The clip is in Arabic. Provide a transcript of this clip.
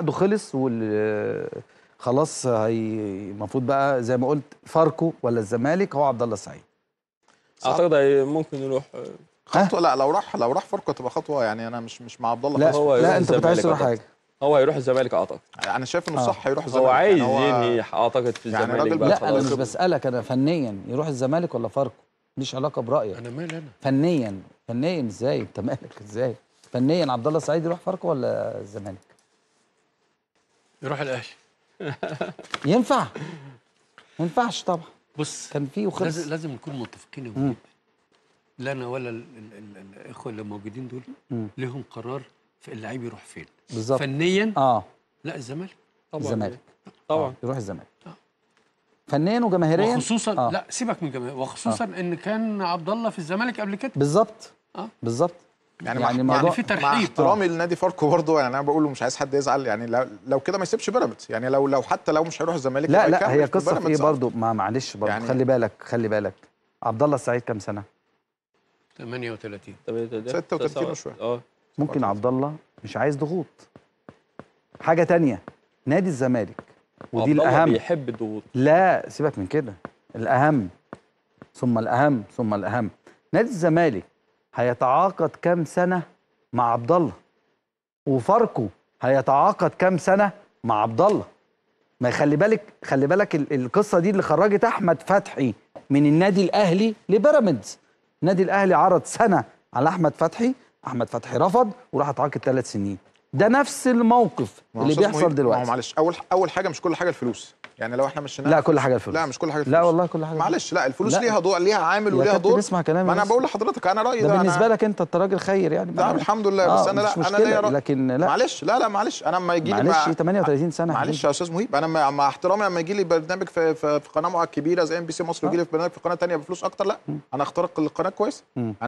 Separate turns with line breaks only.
عقده خلص وال خلاص هي المفروض بقى زي ما قلت فاركو ولا الزمالك هو عبد الله السعيد
اعتقد ممكن يروح خطوه لا لو راح لو راح فاركو تبقى خطوه يعني انا مش مش مع عبد الله لا هو لا انت كنت عايز تروح حاجه هو هيروح الزمالك اعتقد انا شايف انه آه. صح يروح الزمالك هو عايز يعني ينهي اعتقد في يعني الزمالك يعني بقى لا انا مش
بسالك انا فنيا يروح الزمالك ولا فاركو مش علاقه برايك انا مالي انا فنيا فنيا ازاي انت مالك ازاي فنيا عبد الله السعيد يروح فاركو ولا الزمالك يروح الاهلي ينفع ما ينفعش طبعا بص كان في وخلص
لازم نكون متفقين لا انا ولا الاخوه اللي موجودين دول مم. لهم قرار في اللعيب يروح فين بالظبط
فنيا اه
لا الزمالك طبعا الزمالك
آه. طبعا آه. يروح الزمالك آه. فنيا وجماهيريا وخصوصا آه.
لا سيبك من جماهير وخصوصا آه. ان كان عبد الله في الزمالك قبل كده بالظبط اه
بالظبط يعني, يعني مع, يعني في ترحيب مع احترامي آه.
لنادي فاركو برضه يعني انا بقوله مش عايز حد يزعل يعني لو, لو كده ما يسيبش بيراميدز يعني لو لو حتى لو مش هيروح الزمالك لا لا هي قصه في ايه برضه
ما معلش برضه يعني خلي بالك خلي بالك عبد الله السعيد كام سنه
38
36 وشويه اه ممكن
عبد الله مش عايز ضغوط حاجه ثانيه نادي الزمالك ودي الاهم بيحب الضغوط لا سيبك من كده الاهم ثم الاهم ثم الاهم نادي الزمالك هيتعاقد كام سنه مع عبد الله وفاركو هيتعاقد كام سنه مع عبد الله ما خلي بالك خلي بالك القصه دي اللي خرجت احمد فتحي من النادي الاهلي لبيراميدز النادي الاهلي عرض سنه على احمد فتحي احمد فتحي رفض وراح اتعاقد ثلاث سنين ده نفس الموقف اللي بيحصل دلوقتي معلش
اول اول حاجه مش كل حاجه الفلوس يعني لو احنا مش لا كل حاجه الفلوس لا مش كل حاجه الفلوس لا والله
كل حاجه معلش لا
الفلوس لا. ليها دور ليها عامل وليها دور نسمع كلامي ما انا بقول لحضرتك انا رايي ده, ده بالنسبه أنا...
لك انت انت راجل خير يعني لا الحمد لله آه بس انا لا انا ليا رأي لكن لا معلش
لا لا معلش انا لما يجي لي معلش
38 سنه
معلش يا استاذ مهيب انا مع احترامي لما يجي لي برنامج في, في قناه كبيره زي ام بي سي مصر آه. يجي لي في برنامج في قناه ثانيه بفلوس اكتر لا انا اخترق القناه كويس